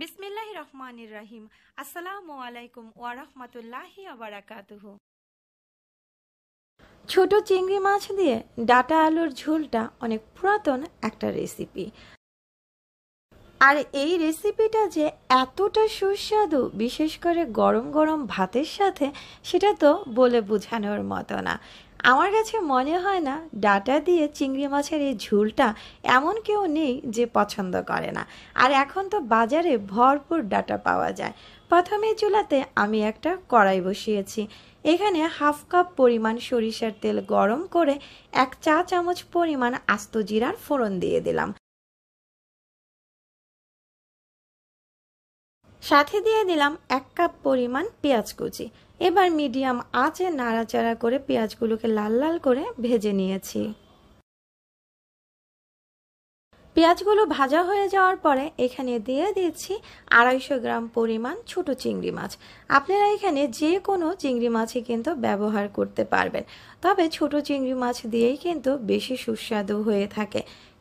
বিসমিল্লাহ রহমানির রাহিম আসসালামু আলাইকুম ওয়ারহমতুল্লাহ আবরাকাতুহ ছোট চিংড়ি মাছ দিয়ে ডাটা আলুর ঝোলটা অনেক পুরাতন একটা রেসিপি আর এই রেসিপিটা যে এতটা সুস্বাদু বিশেষ করে গরম গরম ভাতের সাথে সেটা তো বলে বোঝানোর মতো না আমার কাছে মনে হয় না ডাটা দিয়ে চিংড়ি মাছের এই ঝুলটা এমন কেউ নেই যে পছন্দ করে না আর এখন তো বাজারে ভরপুর ডাটা পাওয়া যায় প্রথমে চুলাতে আমি একটা কড়াই বসিয়েছি এখানে হাফ কাপ পরিমাণ সরিষার তেল গরম করে এক চা চামচ পরিমাণ আস্ত জিরার ফোড়ন দিয়ে দিলাম সাথে দিয়ে দিলাম এক কাপ পরিমাণ পেঁয়াজ কুচি এবার মিডিয়াম আঁচে নাড়াচাড়া করে পেঁয়াজগুলোকে লাল লাল করে ভেজে নিয়েছি পেঁয়াজগুলো ভাজা হয়ে যাওয়ার পরে এখানে দিয়ে দিচ্ছি আড়াইশো গ্রাম পরিমাণ ছোট চিংড়ি মাছ আপনারা এখানে যে কোনো চিংড়ি মাছই কিন্তু ব্যবহার করতে পারবেন তবে ছোট চিংড়ি মাছ দিয়েই কিন্তু বেশি সুস্বাদু হয়ে থাকে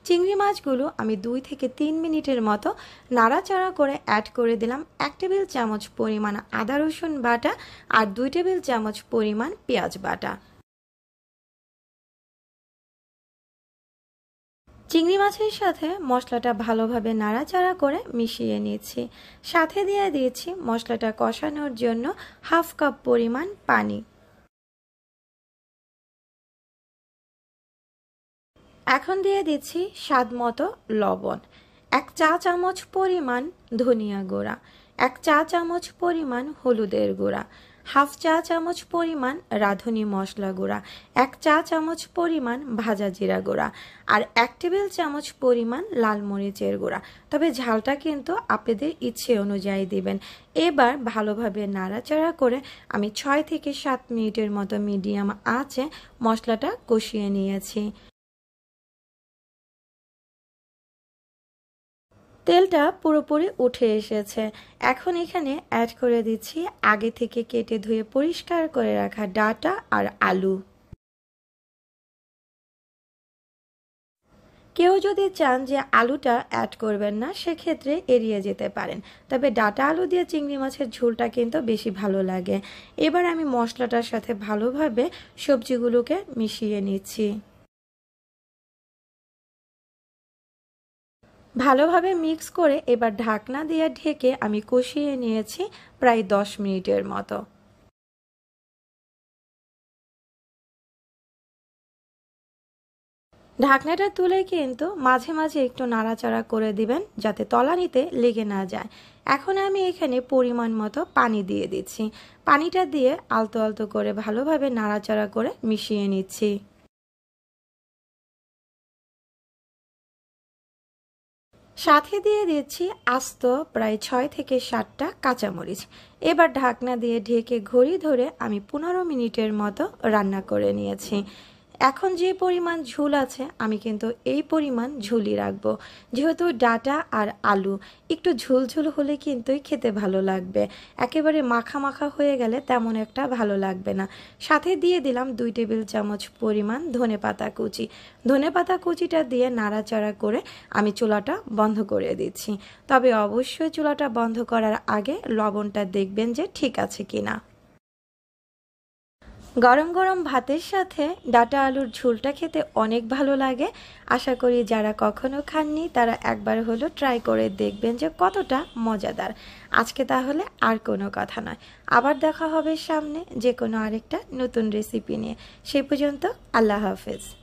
চিংড়ি মাছগুলো আমি দুই থেকে তিন মিনিটের মতো নাড়াচাড়া করে অ্যাড করে দিলাম এক টেবিল চামচ পরিমাণ আদা রসুন বাটা আর দুই টেবিল চামচ পরিমাণ পেঁয়াজ বাটা চিংড়ি মাছের সাথে মশলাটা ভালোভাবে নাড়াচাড়া করে মিশিয়ে নিয়েছি সাথে দিয়ে দিয়েছি মশলাটা কষানোর জন্য হাফ কাপ পরিমাণ পানি এখন দিয়ে দিচ্ছি স্বাদ মতো লবণ এক চা চামচ পরিমাণ ধনিয়া গুঁড়া এক চা চামচ পরিমাণ হলুদের গুঁড়া হাফ চা চামচ পরিমাণ রাঁধুনি মশলা গুঁড়া এক চা চামচ পরিমাণ ভাজা জিরা গুঁড়া আর এক টেবিল চামচ পরিমাণ লাল মরিচের গুঁড়া তবে ঝালটা কিন্তু আপনাদের ইচ্ছে অনুযায়ী দিবেন এবার ভালোভাবে নাড়াচাড়া করে আমি ছয় থেকে সাত মিনিটের মতো মিডিয়াম আছে মশলাটা কষিয়ে নিয়েছি তেলটা পুরোপুরি উঠে এসেছে এখন এখানে অ্যাড করে দিচ্ছি আগে থেকে কেটে ধুয়ে পরিষ্কার করে রাখা ডাটা আর আলু কেউ যদি চান যে আলুটা অ্যাড করবেন না সেক্ষেত্রে এড়িয়ে যেতে পারেন তবে ডাটা আলু দিয়ে চিংড়ি মাছের ঝোলটা কিন্তু বেশি ভালো লাগে এবার আমি মশলাটার সাথে ভালোভাবে সবজিগুলোকে মিশিয়ে নিচ্ছি ভালোভাবে মিক্স করে এবার ঢাকনা দিয়ে ঢেকে আমি কষিয়ে নিয়েছি প্রায় দশ মিনিটের মতো ঢাকনাটা তুলে কিন্তু মাঝে মাঝে একটু নাড়াচাড়া করে দিবেন যাতে তলানিতে লেগে না যায় এখন আমি এখানে পরিমাণ মতো পানি দিয়ে দিচ্ছি পানিটা দিয়ে আলতো আলতো করে ভালোভাবে নাড়াচাড়া করে মিশিয়ে নিচ্ছি সাথে দিয়ে দিচ্ছি আস্ত প্রায় ছয় থেকে সাতটা কাঁচামরিচ এবার ঢাকনা দিয়ে ঢেকে ঘড়ি ধরে আমি পনেরো মিনিটের মতো রান্না করে নিয়েছি এখন যে পরিমাণ ঝুল আছে আমি কিন্তু এই পরিমাণ ঝুলি রাখব যেহেতু ডাটা আর আলু একটু ঝুলঝুল হলে কিন্তু খেতে ভালো লাগবে একেবারে মাখা মাখা হয়ে গেলে তেমন একটা ভালো লাগবে না সাথে দিয়ে দিলাম দুই টেবিল চামচ পরিমাণ ধনে পাতা কুচি ধনে পাতা কুচিটা দিয়ে নাড়াচাড়া করে আমি চুলাটা বন্ধ করে দিচ্ছি তবে অবশ্যই চুলাটা বন্ধ করার আগে লবণটা দেখবেন যে ঠিক আছে কিনা গরম গরম ভাতের সাথে ডাটা আলুর ঝোলটা খেতে অনেক ভালো লাগে আশা করি যারা কখনো খাননি তারা একবার হলো ট্রাই করে দেখবেন যে কতটা মজাদার আজকে তাহলে আর কোনো কথা নয় আবার দেখা হবে সামনে যে কোনো আরেকটা নতুন রেসিপি নিয়ে সে পর্যন্ত আল্লাহ হাফেজ